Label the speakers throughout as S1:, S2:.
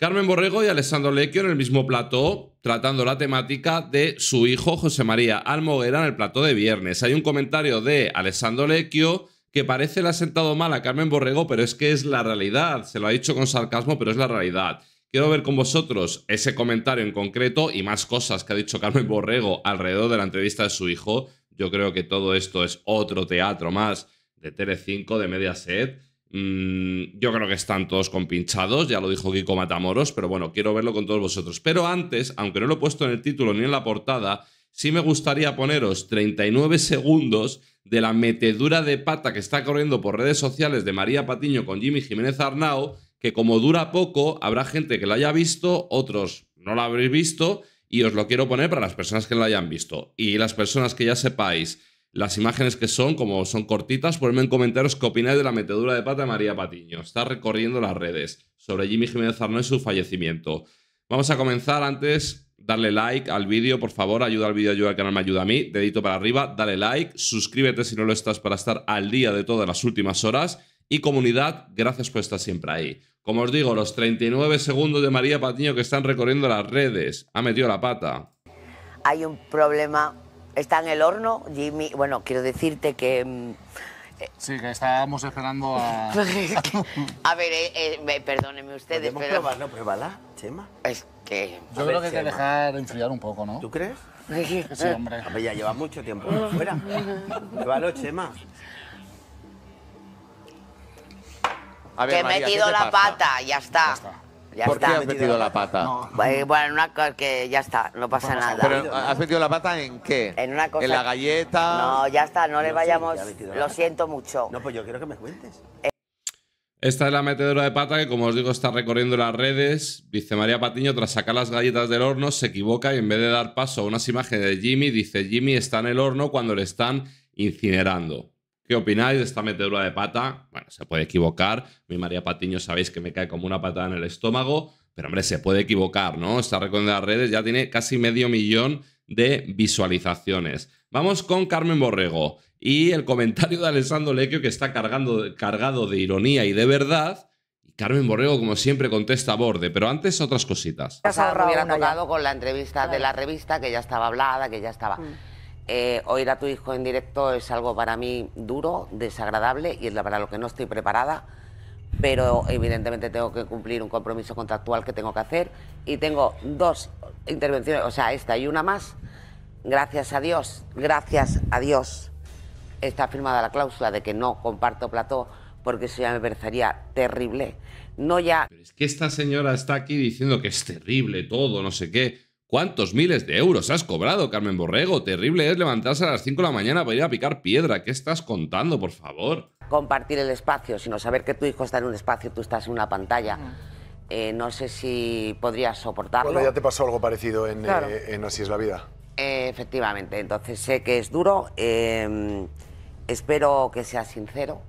S1: Carmen Borrego y Alessandro Lecchio en el mismo plató, tratando la temática de su hijo José María Almoguera en el plató de viernes. Hay un comentario de Alessandro Lecchio que parece le ha sentado mal a Carmen Borrego, pero es que es la realidad. Se lo ha dicho con sarcasmo, pero es la realidad. Quiero ver con vosotros ese comentario en concreto y más cosas que ha dicho Carmen Borrego alrededor de la entrevista de su hijo. Yo creo que todo esto es otro teatro más de Telecinco, de Mediaset Mm, yo creo que están todos compinchados, ya lo dijo Kiko Matamoros, pero bueno, quiero verlo con todos vosotros. Pero antes, aunque no lo he puesto en el título ni en la portada, sí me gustaría poneros 39 segundos de la metedura de pata que está corriendo por redes sociales de María Patiño con Jimmy Jiménez Arnau, que como dura poco, habrá gente que la haya visto, otros no la habréis visto, y os lo quiero poner para las personas que la hayan visto. Y las personas que ya sepáis las imágenes que son, como son cortitas, ponedme en comentarios qué opináis de la metedura de pata de María Patiño. Está recorriendo las redes sobre Jimmy Jiménez no y su fallecimiento. Vamos a comenzar antes, darle like al vídeo, por favor, ayuda al vídeo, ayuda al canal, me ayuda a mí, dedito para arriba, dale like, suscríbete si no lo estás para estar al día de todas las últimas horas y comunidad, gracias por estar siempre ahí. Como os digo, los 39 segundos de María Patiño que están recorriendo las redes, ha metido la pata.
S2: Hay un problema está en el horno. Jimmy, bueno, quiero decirte que... Mm, eh, sí,
S1: que estábamos esperando a... a
S2: ver, eh, eh, perdóneme ustedes, pero... Probar, no, pruébala, Chema.
S1: Es que... Yo creo que hay que dejar enfriar un poco, ¿no? ¿Tú crees?
S2: Sí, hombre. A ver, ya lleva mucho tiempo fuera. Pruébalo, Chema. A que he metido la pata, Ya está. ¿Por qué has metido la pata? No. Eh, bueno, una cosa que ya está, no pasa nada. ¿Pero has metido la pata en qué? En una cosa. ¿En la galleta? No, ya está, no, le vayamos. lo siento mucho. No, pues yo quiero que me cuentes.
S1: Esta es la metedora de pata que, como os digo, está recorriendo las redes. Dice María Patiño, tras sacar las galletas del horno, se equivoca y en vez de dar paso a unas imágenes de Jimmy, dice Jimmy está en el horno cuando le están incinerando. ¿Qué opináis de esta metedura de pata? Bueno, se puede equivocar. Mi María Patiño sabéis que me cae como una patada en el estómago. Pero hombre, se puede equivocar, ¿no? Esta de las redes ya tiene casi medio millón de visualizaciones. Vamos con Carmen Borrego y el comentario de Alessandro Lecchio, que está cargando, cargado de ironía y de verdad. Y Carmen Borrego, como siempre, contesta a borde, pero antes otras cositas. Se
S2: hubiera tocado con la entrevista de la revista, que ya estaba hablada, que ya estaba... Mm. Eh, oír a tu hijo en directo es algo para mí duro, desagradable y es para lo que no estoy preparada, pero evidentemente tengo que cumplir un compromiso contractual que tengo que hacer y tengo dos intervenciones, o sea, esta y una más. Gracias a Dios, gracias a Dios, está firmada la cláusula de que no comparto plató porque eso ya me parecería terrible. No ya... Pero
S1: es que esta señora está aquí diciendo que es terrible todo, no sé qué. ¿Cuántos miles de euros has cobrado, Carmen Borrego? Terrible es levantarse a las 5 de la mañana para ir a picar piedra. ¿Qué estás contando, por favor?
S2: Compartir el espacio, sino saber que tu hijo está en un espacio y tú estás en una pantalla. Ah. Eh, no sé si podrías soportarlo. Bueno, ya
S1: te pasó algo parecido en, eh, Así es la vida.
S2: Eh, efectivamente, entonces sé que es duro. Em, espero que seas sincero.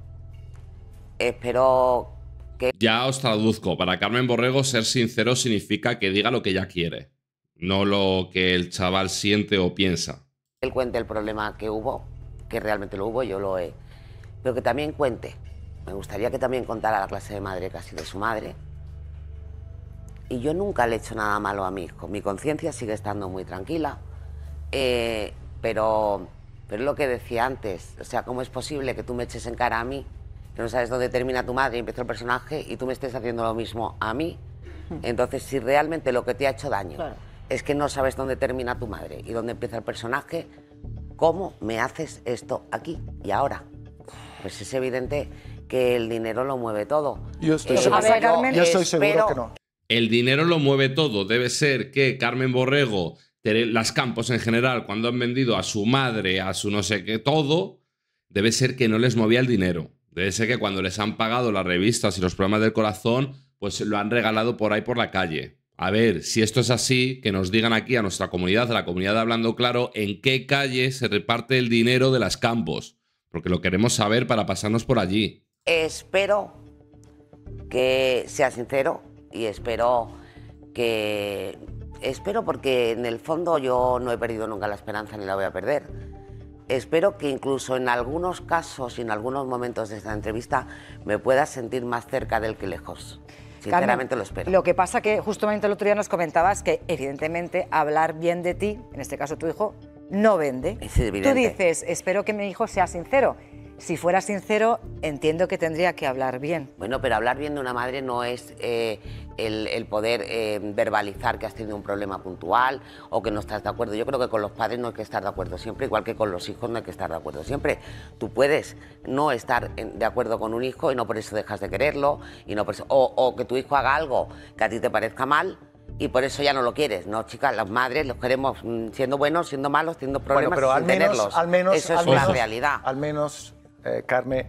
S1: Espero que... Ya os traduzco. Para Carmen Borrego, ser sincero significa que diga lo que ella quiere no lo que el chaval siente o piensa.
S2: Él cuente el problema que hubo, que realmente lo hubo, yo lo he. Pero que también cuente. Me gustaría que también contara la clase de madre que ha sido su madre. Y yo nunca le he hecho nada malo a mi hijo. Mi conciencia sigue estando muy tranquila. Eh, pero, pero lo que decía antes, o sea, ¿cómo es posible que tú me eches en cara a mí, que no sabes dónde termina tu madre y empezó el personaje, y tú me estés haciendo lo mismo a mí? Hmm. Entonces, si realmente lo que te ha hecho daño es que no sabes dónde termina tu madre y dónde empieza el personaje, ¿cómo me haces esto aquí y ahora? Pues es evidente que el dinero lo mueve todo. Yo estoy, eh, seguro. yo estoy seguro que
S1: no. El dinero lo mueve todo. Debe ser que Carmen Borrego, las Campos en general, cuando han vendido a su madre, a su no sé qué, todo, debe ser que no les movía el dinero. Debe ser que cuando les han pagado las revistas y los programas del corazón, pues lo han regalado por ahí por la calle a ver, si esto es así, que nos digan aquí a nuestra comunidad, a la comunidad Hablando Claro, en qué calle se reparte el dinero de las campos, porque lo queremos saber para pasarnos por allí.
S2: Espero que sea sincero y espero que... Espero porque en el fondo yo no he perdido nunca la esperanza ni la voy a perder. Espero que incluso en algunos casos y en algunos momentos de esta entrevista me pueda sentir más cerca del que lejos. Sinceramente lo espero. Lo que pasa que justamente el otro día nos comentabas que, evidentemente, hablar bien de ti, en este caso tu hijo, no vende. Tú dices, espero que mi hijo sea sincero. Si fuera sincero, entiendo que tendría que hablar bien. Bueno, pero hablar bien de una madre no es eh, el, poder eh, verbalizar que has tenido un problema puntual o que no estás de acuerdo. Yo creo que con los padres no hay que estar de acuerdo siempre, igual que con los hijos no hay que estar de acuerdo siempre. Tú puedes no estar de acuerdo con un hijo y no por eso dejas de quererlo, y no o, que tu hijo haga algo que a ti te parezca mal, y por eso ya no lo quieres. No, chicas, las madres los queremos mm, siendo buenos, siendo malos, siendo problemas pero al menos, tenerlos. Al menos, eso es la realidad. Al menos eh, Carmen,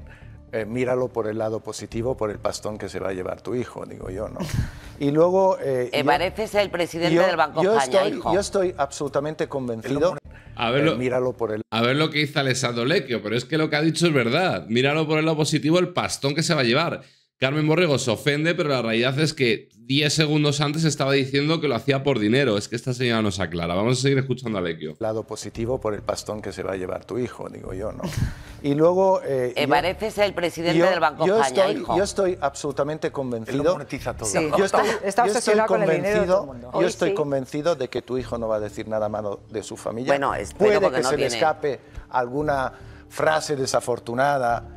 S2: eh, míralo por el lado positivo, por el pastón que se va a llevar tu hijo, digo yo, ¿no? Y luego... Eh, eh pareces el presidente del Banco yo estoy, hijo. Yo
S1: estoy absolutamente convencido. A ver, míralo por el... a ver lo que hizo Alessandro Lecchio, pero es que lo que ha dicho es verdad. Míralo por el lado positivo, el pastón que se va a llevar. Carmen Borrego se ofende, pero la realidad es que 10 segundos antes estaba diciendo que lo hacía por dinero. Es que esta señora nos aclara. Vamos a seguir escuchando a Lequio. Lado positivo por el pastón que se va a llevar tu hijo, digo yo, ¿no?
S2: Y luego... Eh, el presidente del Banco yo estoy, Yo estoy absolutamente convencido... Él monetiza todo. Yo estoy, Está yo estoy convencido, de Yo estoy convencido de que tu hijo no va a decir nada malo de su familia. Bueno, Puede que se le escape alguna frase desafortunada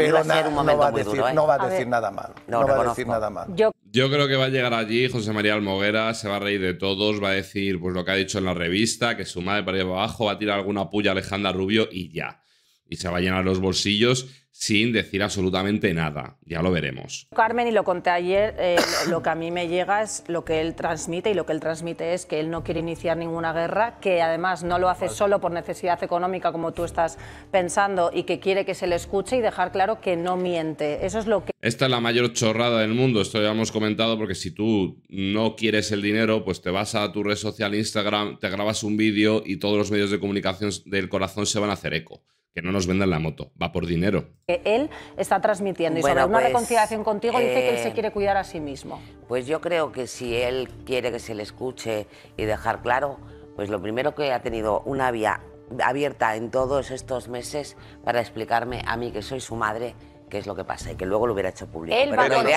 S2: no va a decir, nada malo. No, va a decir nada malo. Yo...
S1: creo que va a llegar allí José María Almoguera, se va a reír de todos, va a decir pues lo que ha dicho en la revista, que su madre para ir abajo, va a tirar alguna puya a Alejandra Rubio y ya. Y se va a llenar los bolsillos sin decir absolutamente nada. Ya lo veremos.
S2: Carmen, y lo conté ayer, eh, lo que a mí me llega es lo que él transmite y lo que él transmite es que él no quiere iniciar ninguna guerra, que además no lo hace solo por necesidad económica como tú estás pensando y que quiere que se le escuche y dejar claro que no miente. Eso es lo que...
S1: Esta es la mayor chorrada del mundo, esto ya hemos comentado, porque si tú no quieres el dinero, pues te vas a tu red social Instagram, te grabas un vídeo y todos los medios de comunicación del corazón se van a hacer eco que no nos vendan la moto, va por dinero.
S2: Él está transmitiendo y sobre una pues, reconciliación contigo dice que él se eh, quiere cuidar a sí mismo. Pues yo creo que si él quiere que se le escuche y dejar claro, pues lo primero que ha tenido una vía abierta en todos estos meses para explicarme a mí que soy su madre qué es lo que pasa y que luego lo hubiera hecho público. Pero lo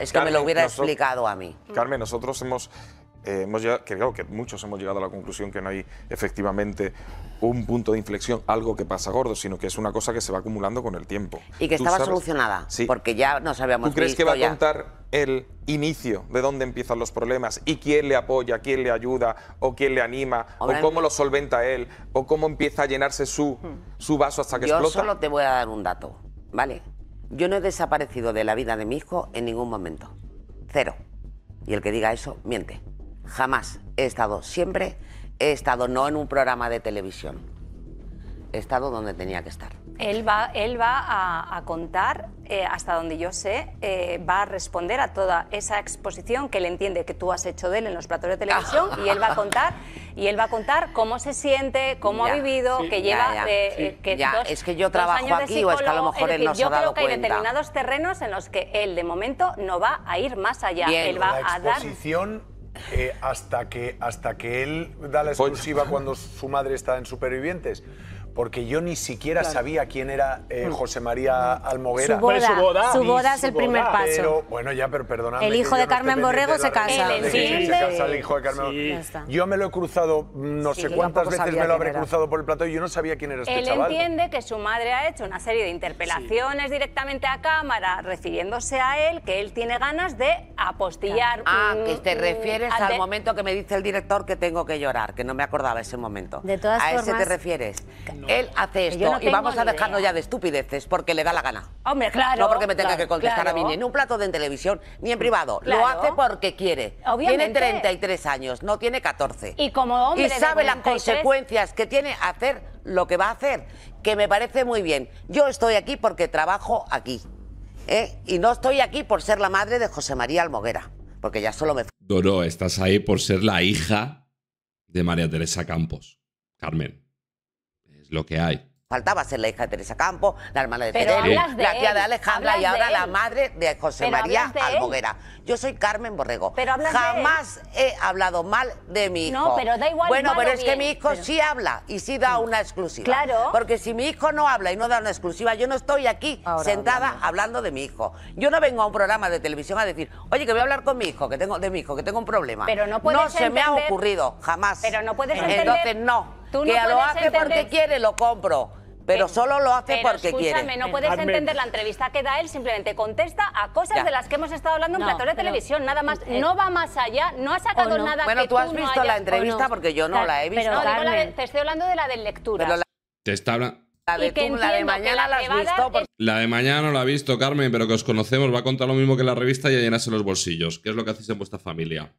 S2: es que me lo hubiera explicado a
S1: mí. Carmen, nosotros hemos eh, hemos llegado, que creo que muchos hemos llegado a la conclusión que no hay efectivamente un punto de inflexión, algo que pasa gordo, sino que es una cosa que se va acumulando con el tiempo. Y que estaba solucionada, porque ya nos habíamos ¿Tú crees que va a contar el inicio de dónde empiezan los problemas y quién le apoya, quién le ayuda o quién le anima o cómo mm. lo solventa él o cómo empieza a llenarse su, mm. su vaso hasta que explota? Yo solo
S2: te voy a dar un dato, ¿vale? Yo no he desaparecido de la vida de mi hijo en ningún momento. Cero. Y el que diga eso, miente. Jamás he estado, siempre he estado no en un programa de televisión, he estado donde tenía que estar. Él va, él va a, contar, eh, hasta donde yo sé, eh, va a responder a toda esa exposición que él entiende que tú has hecho de él en los platos de televisión y él va a contar y él va a contar cómo se siente, cómo ha vivido, qué que lleva ya, ya, eh, es que yo trabajo aquí o es que a lo mejor él no Yo creo que hay determinados terrenos en los que él de momento no va a ir más allá, él va a dar
S1: eh, hasta, que, hasta que él da la exclusiva cuando su madre está en Supervivientes porque yo ni siquiera sabía quién era eh, mm. José María Almoguera. Su boda, su boda, es el primer paso. bueno, ya, pero perdóname. El hijo de Carmen Borrego se casa. sí, se casa el hijo de Carmen sí. Yo me lo he cruzado, no sé cuántas veces me lo habré cruzado por el plato y yo no sabía quién era este Él Él entiende
S2: que su madre ha hecho una serie de interpelaciones directamente a cámara, recibiéndose a él, que él tiene ganas de apostillar. Ah, mm, que te mm, refieres al, momento que me dice el director que tengo que llorar, que no me acordaba ese momento. De todas ¿A ese te refieres? él hace esto y vamos a dejarnos ya de estupideces porque le da la gana. Hombre, claro. No porque me tenga que contestar a mí ni en un plato de en televisión ni en privado. Lo hace porque quiere. Obviamente. Tiene 33 años, no tiene 14. Y como hombre. sabe las consecuencias que tiene hacer lo que va a hacer, que me parece muy bien. Yo estoy aquí porque trabajo aquí. ¿eh? Y no estoy aquí por ser la madre de José María Almoguera, porque ya solo me.
S1: No, estás ahí por ser la hija de María Teresa Campos, Carmen lo que hay.
S2: Faltaba ser la hija de Teresa Campo, la hermana de Pero la tía de Alejandra y ahora la madre de José María Almoguera. Yo soy Carmen Borrego. Jamás he hablado mal de mi hijo. No, pero da igual. Bueno, pero es que mi hijo sí habla y sí da una exclusiva. Claro. Porque si mi hijo no habla y no da una exclusiva, yo no estoy aquí sentada hablando. de mi hijo. Yo no vengo a un programa de televisión a decir, oye, que voy a hablar con mi hijo, que tengo, de mi hijo, que tengo un problema. Pero no se me ha ocurrido, jamás. Pero no puedes Entonces, no que lo hace porque quiere, lo compro. Pero, solo lo hace porque escúchame, quiere. no puedes entender la entrevista que da él, simplemente contesta a cosas de las que hemos estado hablando en no, de televisión, nada más. Eh, no va más allá, no ha sacado nada no. nada bueno, tú has visto la entrevista porque yo no la he visto. no, te estoy hablando de la de lectura. Te está hablando... La de, la de mañana la, has visto.
S1: La de mañana no la ha visto, Carmen, pero que os conocemos. Va a contar lo mismo que la revista y a llenarse los bolsillos, qué es lo que hacéis en vuestra familia.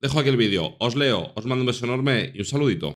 S1: Dejo aquí el vídeo. Os leo, os mando un beso enorme y un saludito.